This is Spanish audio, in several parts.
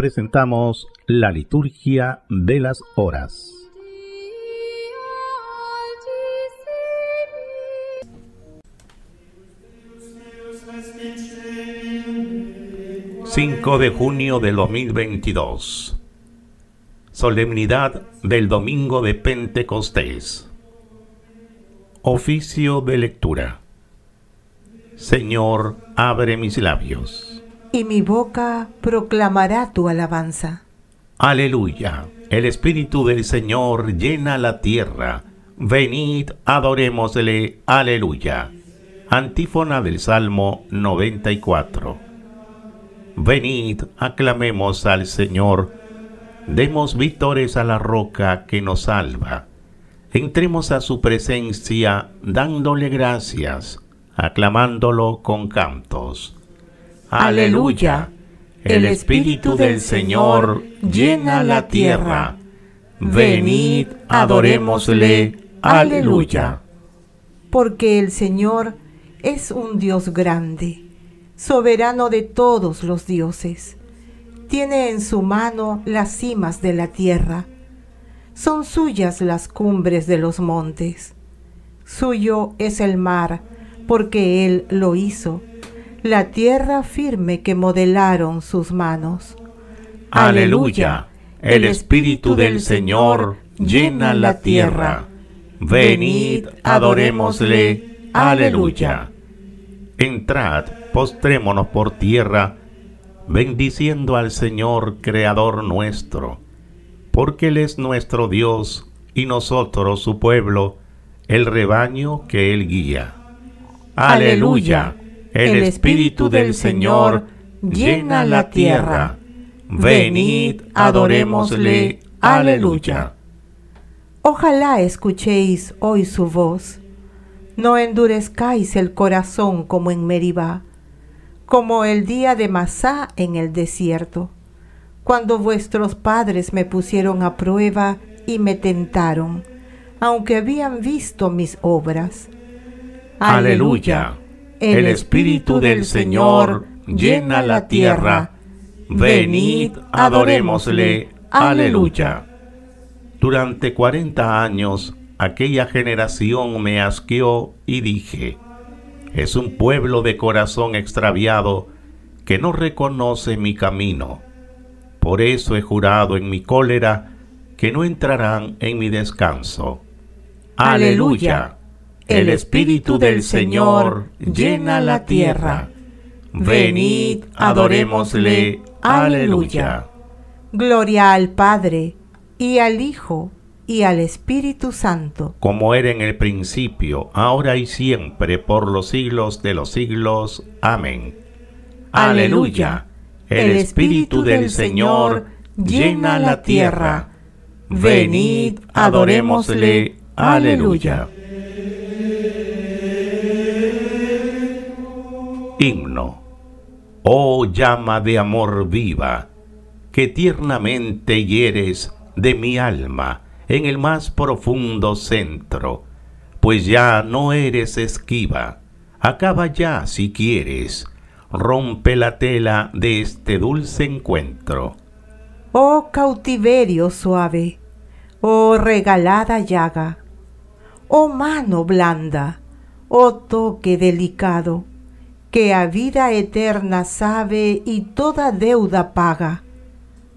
presentamos la liturgia de las horas. ...5 de junio del 2022... ...solemnidad del Domingo de Pentecostés... ...oficio de lectura... ...Señor, abre mis labios y mi boca proclamará tu alabanza. Aleluya. El Espíritu del Señor llena la tierra. Venid, adorémosle. Aleluya. Antífona del Salmo 94. Venid, aclamemos al Señor. Demos vítores a la roca que nos salva. Entremos a su presencia dándole gracias, aclamándolo con cantos. Aleluya. El Espíritu del Señor llena la tierra. Venid, adorémosle. Aleluya. Porque el Señor es un Dios grande, soberano de todos los dioses. Tiene en su mano las cimas de la tierra. Son suyas las cumbres de los montes. Suyo es el mar, porque Él lo hizo la tierra firme que modelaron sus manos. Aleluya. El Espíritu del Señor llena la tierra. Venid, adorémosle. Aleluya. Entrad, postrémonos por tierra, bendiciendo al Señor, Creador nuestro, porque Él es nuestro Dios y nosotros su pueblo, el rebaño que Él guía. Aleluya. El Espíritu del Señor llena la tierra. Venid, adorémosle. Aleluya. Ojalá escuchéis hoy su voz. No endurezcáis el corazón como en Meribá, como el día de Masá en el desierto, cuando vuestros padres me pusieron a prueba y me tentaron, aunque habían visto mis obras. Aleluya. El Espíritu del Señor llena la tierra. Venid, adorémosle. Aleluya. Durante cuarenta años aquella generación me asqueó y dije, es un pueblo de corazón extraviado que no reconoce mi camino. Por eso he jurado en mi cólera que no entrarán en mi descanso. Aleluya. El Espíritu del Señor llena la tierra. Venid, adorémosle. Aleluya. Gloria al Padre, y al Hijo, y al Espíritu Santo. Como era en el principio, ahora y siempre, por los siglos de los siglos. Amén. Aleluya. El Espíritu del Señor llena la tierra. Venid, adorémosle. Aleluya. Himno. Oh llama de amor viva, que tiernamente hieres de mi alma en el más profundo centro, pues ya no eres esquiva. Acaba ya si quieres, rompe la tela de este dulce encuentro. Oh cautiverio suave, oh regalada llaga, oh mano blanda, oh toque delicado que a vida eterna sabe y toda deuda paga.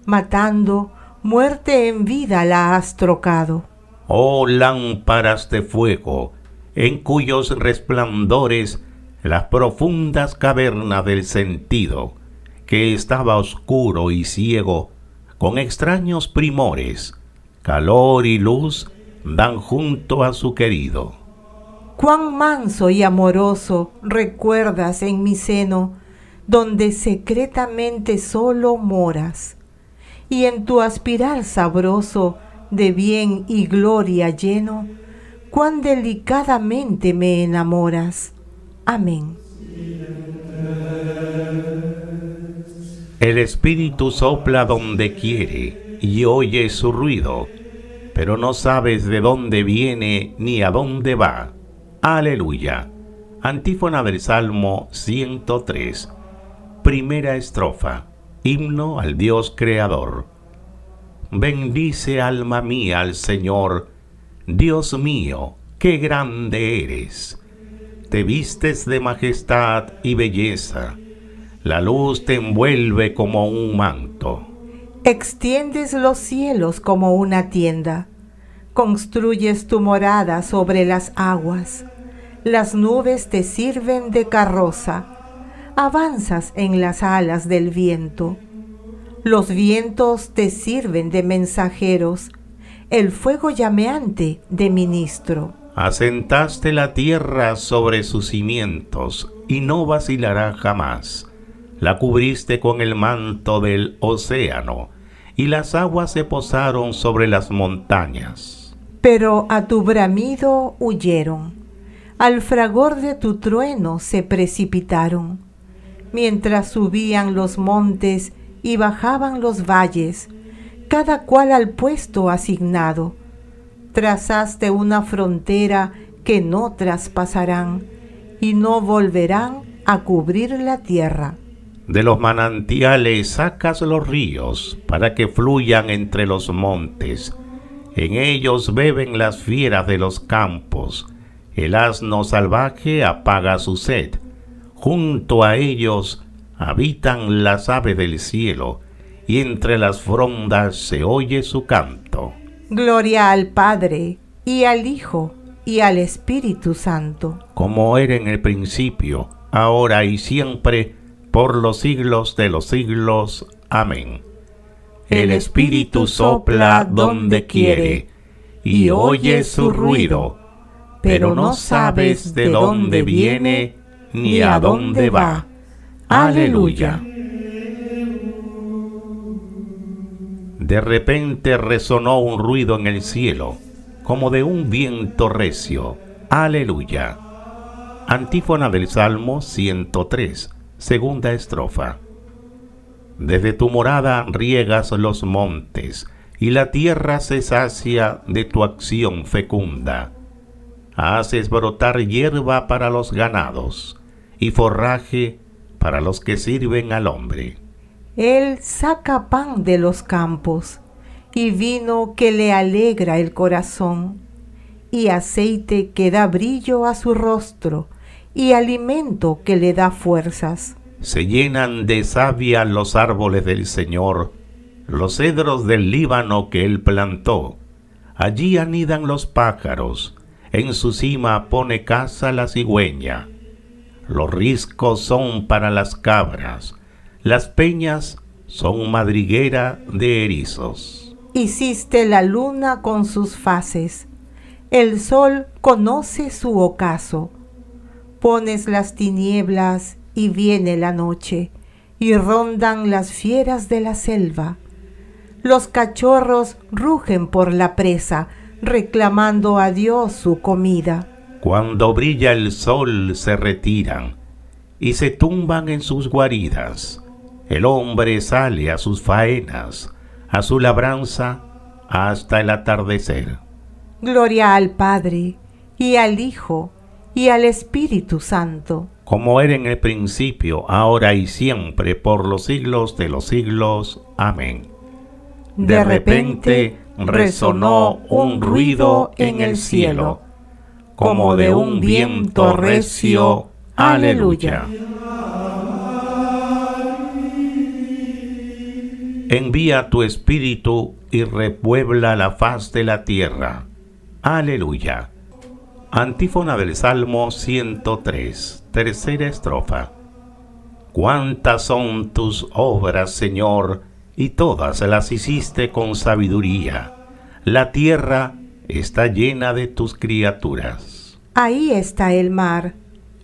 Matando, muerte en vida la has trocado. Oh lámparas de fuego, en cuyos resplandores las profundas cavernas del sentido, que estaba oscuro y ciego, con extraños primores, calor y luz dan junto a su querido cuán manso y amoroso recuerdas en mi seno, donde secretamente solo moras, y en tu aspirar sabroso de bien y gloria lleno, cuán delicadamente me enamoras. Amén. El espíritu sopla donde quiere y oye su ruido, pero no sabes de dónde viene ni a dónde va. Aleluya. Antífona del Salmo 103. Primera estrofa. Himno al Dios Creador. Bendice alma mía al Señor. Dios mío, qué grande eres. Te vistes de majestad y belleza. La luz te envuelve como un manto. Extiendes los cielos como una tienda. Construyes tu morada sobre las aguas las nubes te sirven de carroza, avanzas en las alas del viento. Los vientos te sirven de mensajeros, el fuego llameante de ministro. Asentaste la tierra sobre sus cimientos y no vacilará jamás. La cubriste con el manto del océano y las aguas se posaron sobre las montañas. Pero a tu bramido huyeron al fragor de tu trueno se precipitaron. Mientras subían los montes y bajaban los valles, cada cual al puesto asignado, trazaste una frontera que no traspasarán y no volverán a cubrir la tierra. De los manantiales sacas los ríos para que fluyan entre los montes. En ellos beben las fieras de los campos el asno salvaje apaga su sed. Junto a ellos habitan las aves del cielo, y entre las frondas se oye su canto. Gloria al Padre, y al Hijo, y al Espíritu Santo. Como era en el principio, ahora y siempre, por los siglos de los siglos. Amén. El Espíritu sopla donde quiere, y oye su ruido pero no sabes de dónde viene ni a dónde va. Aleluya. De repente resonó un ruido en el cielo, como de un viento recio. Aleluya. Antífona del Salmo 103, segunda estrofa. Desde tu morada riegas los montes, y la tierra se sacia de tu acción fecunda haces brotar hierba para los ganados y forraje para los que sirven al hombre. Él saca pan de los campos y vino que le alegra el corazón y aceite que da brillo a su rostro y alimento que le da fuerzas. Se llenan de savia los árboles del Señor, los cedros del Líbano que él plantó. Allí anidan los pájaros en su cima pone casa la cigüeña. Los riscos son para las cabras, las peñas son madriguera de erizos. Hiciste la luna con sus fases, el sol conoce su ocaso. Pones las tinieblas y viene la noche, y rondan las fieras de la selva. Los cachorros rugen por la presa, reclamando a Dios su comida. Cuando brilla el sol se retiran y se tumban en sus guaridas. El hombre sale a sus faenas, a su labranza, hasta el atardecer. Gloria al Padre, y al Hijo, y al Espíritu Santo. Como era en el principio, ahora y siempre, por los siglos de los siglos. Amén. De, repente resonó un ruido en el cielo, como de un viento recio. Aleluya. Envía tu espíritu y repuebla la faz de la tierra. Aleluya. Antífona del Salmo 103, tercera estrofa. Cuántas son tus obras, Señor, y todas las hiciste con sabiduría. La tierra está llena de tus criaturas. Ahí está el mar,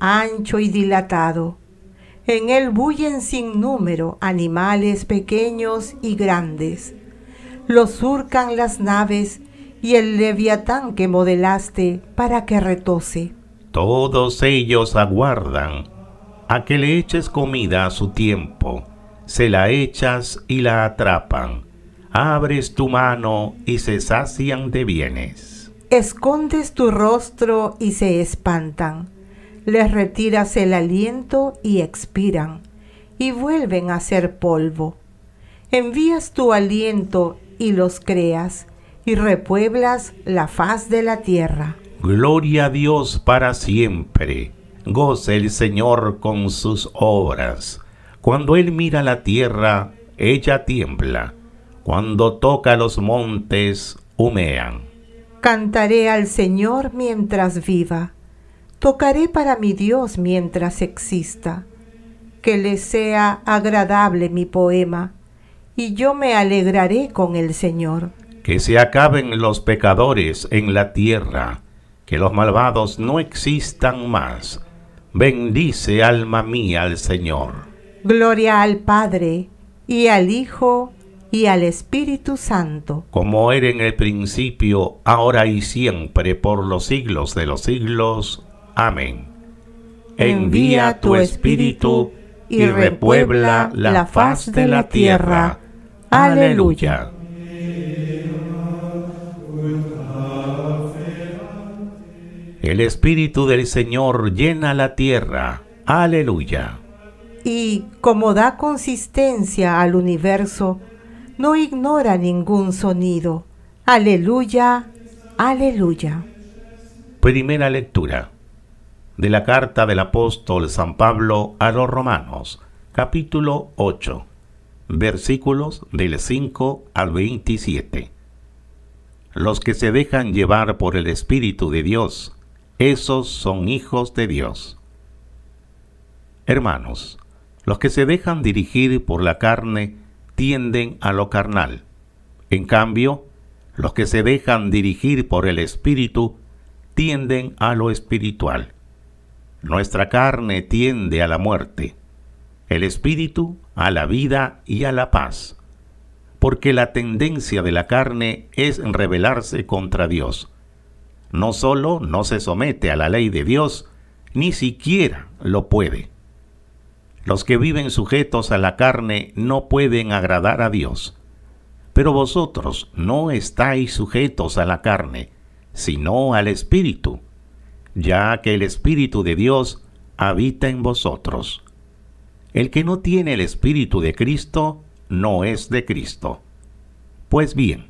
ancho y dilatado. En él bullen sin número animales pequeños y grandes. ...los surcan las naves y el leviatán que modelaste para que retose. Todos ellos aguardan a que le eches comida a su tiempo se la echas y la atrapan. Abres tu mano y se sacian de bienes. Escondes tu rostro y se espantan. Les retiras el aliento y expiran, y vuelven a ser polvo. Envías tu aliento y los creas, y repueblas la faz de la tierra. Gloria a Dios para siempre. Goce el Señor con sus obras cuando él mira la tierra, ella tiembla. Cuando toca los montes, humean. Cantaré al Señor mientras viva. Tocaré para mi Dios mientras exista. Que le sea agradable mi poema, y yo me alegraré con el Señor. Que se acaben los pecadores en la tierra, que los malvados no existan más. Bendice alma mía al Señor. Gloria al Padre, y al Hijo, y al Espíritu Santo. Como era en el principio, ahora y siempre, por los siglos de los siglos. Amén. Envía tu Espíritu y repuebla la faz de la tierra. Aleluya. El Espíritu del Señor llena la tierra. Aleluya y como da consistencia al universo, no ignora ningún sonido. Aleluya, aleluya. Primera lectura de la carta del apóstol San Pablo a los romanos, capítulo 8, versículos del 5 al 27. Los que se dejan llevar por el Espíritu de Dios, esos son hijos de Dios. Hermanos, los que se dejan dirigir por la carne tienden a lo carnal. En cambio, los que se dejan dirigir por el Espíritu tienden a lo espiritual. Nuestra carne tiende a la muerte, el Espíritu a la vida y a la paz, porque la tendencia de la carne es rebelarse contra Dios. No solo no se somete a la ley de Dios, ni siquiera lo puede. Los que viven sujetos a la carne no pueden agradar a Dios. Pero vosotros no estáis sujetos a la carne, sino al Espíritu, ya que el Espíritu de Dios habita en vosotros. El que no tiene el Espíritu de Cristo no es de Cristo. Pues bien,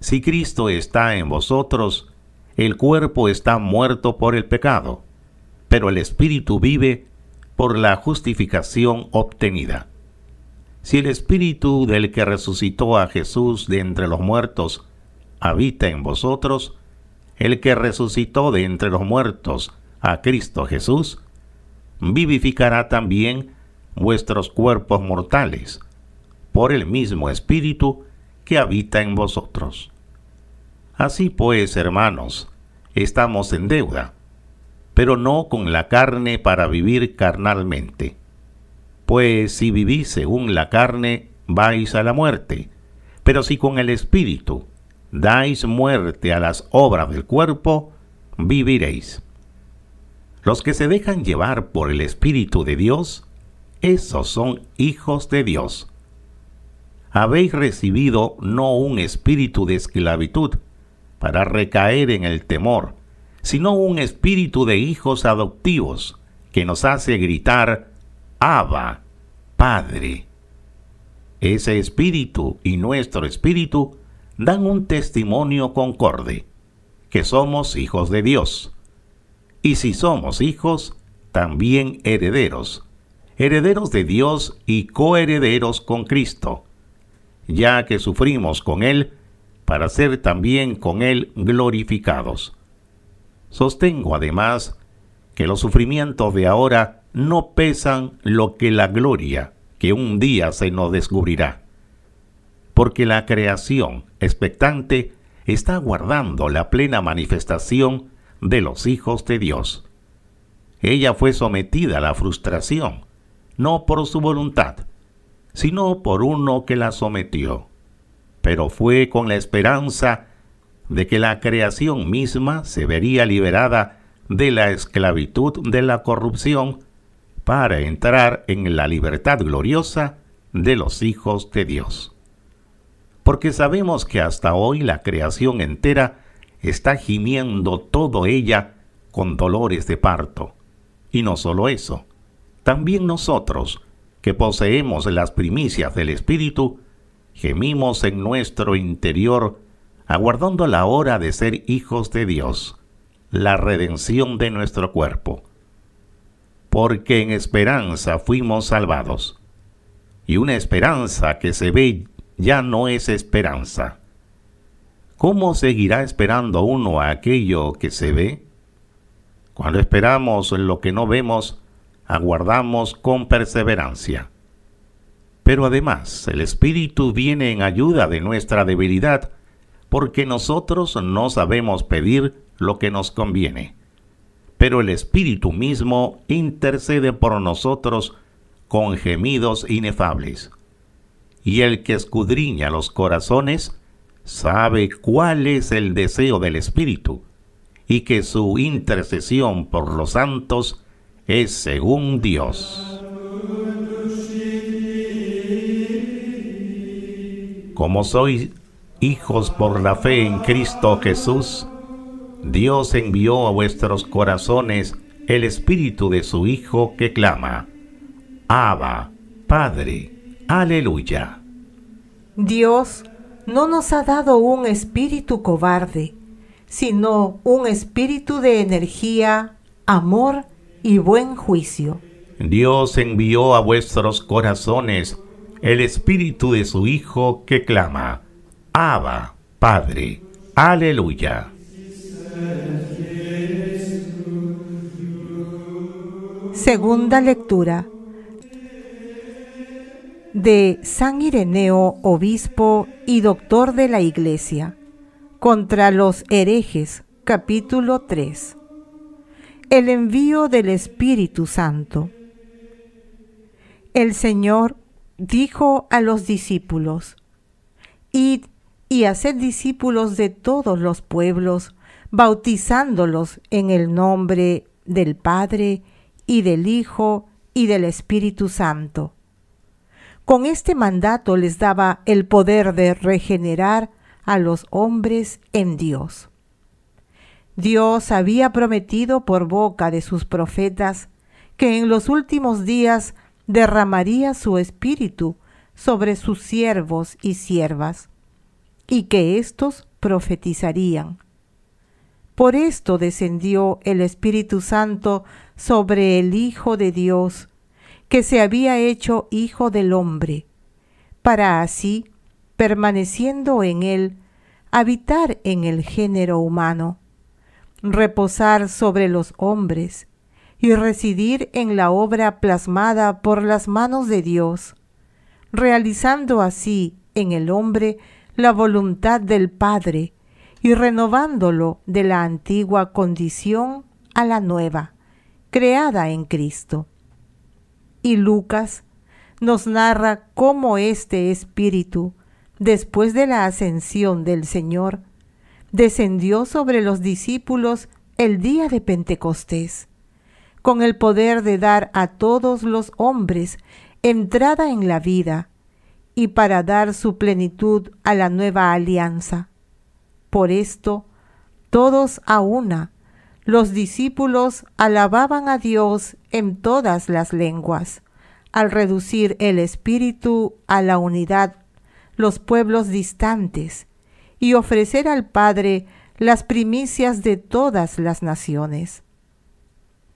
si Cristo está en vosotros, el cuerpo está muerto por el pecado, pero el Espíritu vive por la justificación obtenida. Si el Espíritu del que resucitó a Jesús de entre los muertos habita en vosotros, el que resucitó de entre los muertos a Cristo Jesús, vivificará también vuestros cuerpos mortales, por el mismo Espíritu que habita en vosotros. Así pues, hermanos, estamos en deuda pero no con la carne para vivir carnalmente. Pues si vivís según la carne, vais a la muerte, pero si con el Espíritu dais muerte a las obras del cuerpo, viviréis. Los que se dejan llevar por el Espíritu de Dios, esos son hijos de Dios. Habéis recibido no un espíritu de esclavitud para recaer en el temor, sino un espíritu de hijos adoptivos que nos hace gritar, Abba, Padre. Ese espíritu y nuestro espíritu dan un testimonio concorde, que somos hijos de Dios. Y si somos hijos, también herederos, herederos de Dios y coherederos con Cristo, ya que sufrimos con Él para ser también con Él glorificados. Sostengo además que los sufrimientos de ahora no pesan lo que la gloria que un día se nos descubrirá, porque la creación expectante está guardando la plena manifestación de los hijos de Dios. Ella fue sometida a la frustración, no por su voluntad, sino por uno que la sometió, pero fue con la esperanza de que la creación misma se vería liberada de la esclavitud de la corrupción para entrar en la libertad gloriosa de los hijos de Dios. Porque sabemos que hasta hoy la creación entera está gimiendo todo ella con dolores de parto. Y no solo eso, también nosotros, que poseemos las primicias del Espíritu, gemimos en nuestro interior aguardando la hora de ser hijos de Dios, la redención de nuestro cuerpo. Porque en esperanza fuimos salvados. Y una esperanza que se ve ya no es esperanza. ¿Cómo seguirá esperando uno a aquello que se ve? Cuando esperamos lo que no vemos, aguardamos con perseverancia. Pero además, el Espíritu viene en ayuda de nuestra debilidad, porque nosotros no sabemos pedir lo que nos conviene. Pero el Espíritu mismo intercede por nosotros con gemidos inefables. Y el que escudriña los corazones sabe cuál es el deseo del Espíritu, y que su intercesión por los santos es según Dios. Como soy hijos por la fe en Cristo Jesús, Dios envió a vuestros corazones el espíritu de su Hijo que clama, Abba, Padre, aleluya. Dios no nos ha dado un espíritu cobarde, sino un espíritu de energía, amor y buen juicio. Dios envió a vuestros corazones el espíritu de su Hijo que clama, Abba, Padre, aleluya. Segunda lectura de San Ireneo, obispo y doctor de la Iglesia, contra los herejes, capítulo 3. El envío del Espíritu Santo. El Señor dijo a los discípulos, Id y haced discípulos de todos los pueblos, bautizándolos en el nombre del Padre y del Hijo y del Espíritu Santo. Con este mandato les daba el poder de regenerar a los hombres en Dios. Dios había prometido por boca de sus profetas que en los últimos días derramaría su espíritu sobre sus siervos y siervas y que éstos profetizarían. Por esto descendió el Espíritu Santo sobre el Hijo de Dios, que se había hecho Hijo del hombre, para así, permaneciendo en él, habitar en el género humano, reposar sobre los hombres y residir en la obra plasmada por las manos de Dios, realizando así en el hombre la voluntad del Padre y renovándolo de la antigua condición a la nueva, creada en Cristo. Y Lucas nos narra cómo este Espíritu, después de la ascensión del Señor, descendió sobre los discípulos el día de Pentecostés, con el poder de dar a todos los hombres entrada en la vida y para dar su plenitud a la nueva alianza. Por esto, todos a una, los discípulos alababan a Dios en todas las lenguas. Al reducir el espíritu a la unidad, los pueblos distantes, y ofrecer al Padre las primicias de todas las naciones.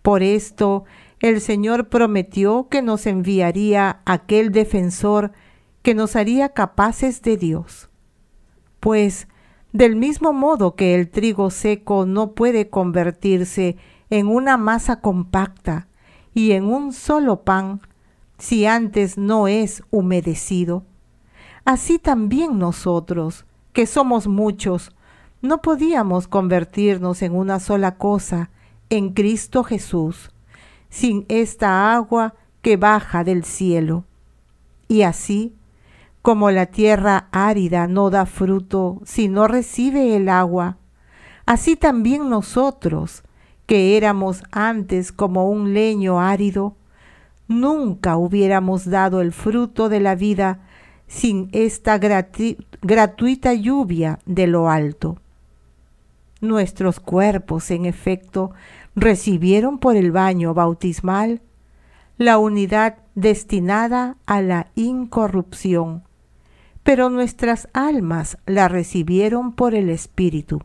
Por esto, el Señor prometió que nos enviaría aquel defensor que nos haría capaces de Dios. Pues, del mismo modo que el trigo seco no puede convertirse en una masa compacta y en un solo pan si antes no es humedecido, así también nosotros, que somos muchos, no podíamos convertirnos en una sola cosa en Cristo Jesús, sin esta agua que baja del cielo. Y así, como la tierra árida no da fruto si no recibe el agua, así también nosotros, que éramos antes como un leño árido, nunca hubiéramos dado el fruto de la vida sin esta gratuita lluvia de lo alto. Nuestros cuerpos, en efecto, recibieron por el baño bautismal la unidad destinada a la incorrupción, pero nuestras almas la recibieron por el Espíritu.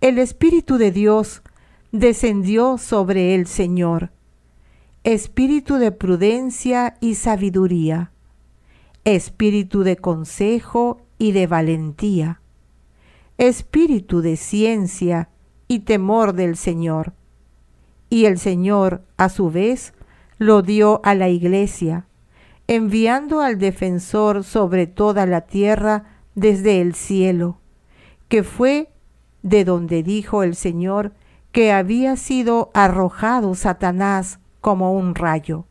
El Espíritu de Dios descendió sobre el Señor, Espíritu de prudencia y sabiduría, Espíritu de consejo y de valentía, Espíritu de ciencia y temor del Señor. Y el Señor, a su vez, lo dio a la iglesia enviando al defensor sobre toda la tierra desde el cielo, que fue de donde dijo el Señor que había sido arrojado Satanás como un rayo.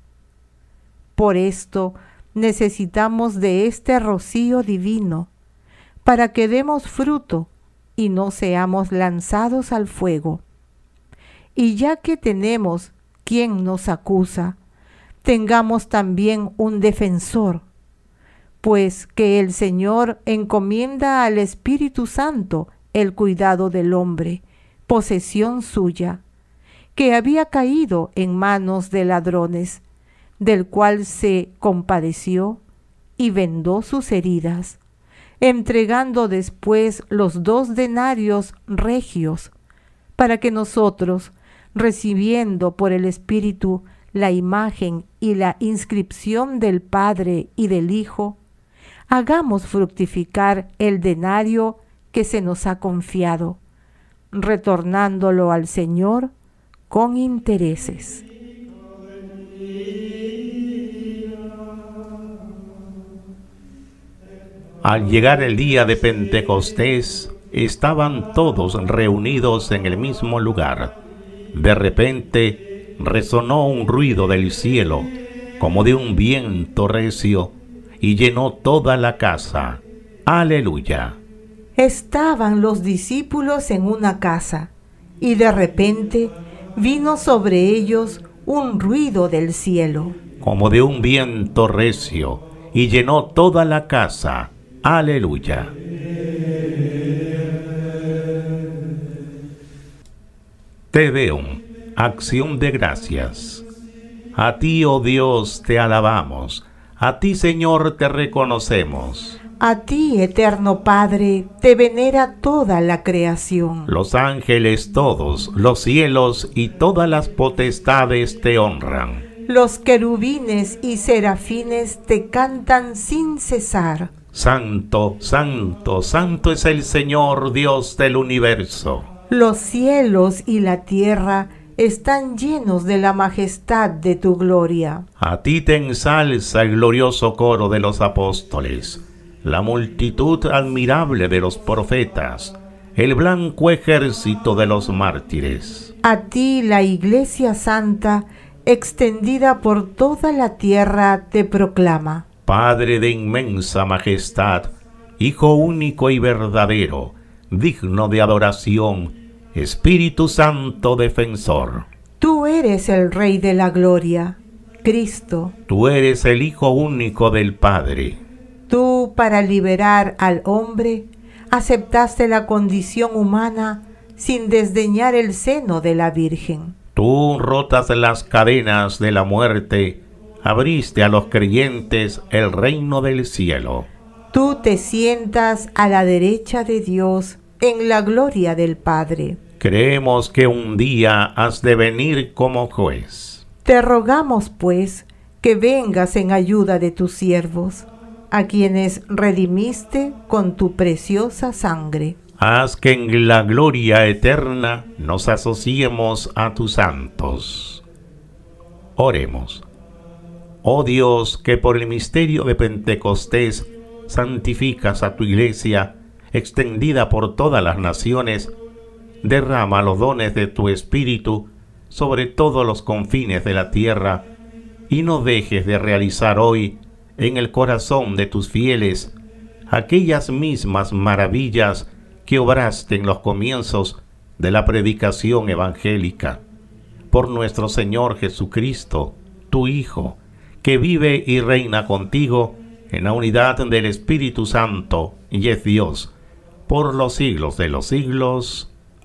Por esto necesitamos de este rocío divino, para que demos fruto y no seamos lanzados al fuego. Y ya que tenemos quien nos acusa, tengamos también un defensor, pues que el Señor encomienda al Espíritu Santo el cuidado del hombre, posesión suya, que había caído en manos de ladrones, del cual se compadeció y vendó sus heridas, entregando después los dos denarios regios, para que nosotros, recibiendo por el Espíritu la imagen y la inscripción del Padre y del Hijo, hagamos fructificar el denario que se nos ha confiado, retornándolo al Señor con intereses. Al llegar el día de Pentecostés, estaban todos reunidos en el mismo lugar. De repente, resonó un ruido del cielo, como de un viento recio, y llenó toda la casa. Aleluya. Estaban los discípulos en una casa, y de repente vino sobre ellos un ruido del cielo, como de un viento recio, y llenó toda la casa. Aleluya. Te veo acción de gracias. A ti, oh Dios, te alabamos, a ti, Señor, te reconocemos. A ti, eterno Padre, te venera toda la creación. Los ángeles todos, los cielos y todas las potestades te honran. Los querubines y serafines te cantan sin cesar. Santo, santo, santo es el Señor Dios del universo. Los cielos y la tierra están llenos de la majestad de tu gloria. A ti te ensalza el glorioso coro de los apóstoles, la multitud admirable de los profetas, el blanco ejército de los mártires. A ti la Iglesia Santa, extendida por toda la tierra, te proclama. Padre de inmensa majestad, Hijo único y verdadero, digno de adoración, Espíritu Santo Defensor. Tú eres el Rey de la Gloria, Cristo. Tú eres el Hijo único del Padre. Tú, para liberar al hombre, aceptaste la condición humana sin desdeñar el seno de la Virgen. Tú rotas las cadenas de la muerte, abriste a los creyentes el reino del cielo. Tú te sientas a la derecha de Dios en la gloria del Padre creemos que un día has de venir como juez. Te rogamos, pues, que vengas en ayuda de tus siervos, a quienes redimiste con tu preciosa sangre. Haz que en la gloria eterna nos asociemos a tus santos. Oremos. Oh Dios, que por el misterio de Pentecostés santificas a tu iglesia, extendida por todas las naciones, derrama los dones de tu Espíritu sobre todos los confines de la tierra, y no dejes de realizar hoy en el corazón de tus fieles aquellas mismas maravillas que obraste en los comienzos de la predicación evangélica. Por nuestro Señor Jesucristo, tu Hijo, que vive y reina contigo en la unidad del Espíritu Santo, y es Dios, por los siglos de los siglos.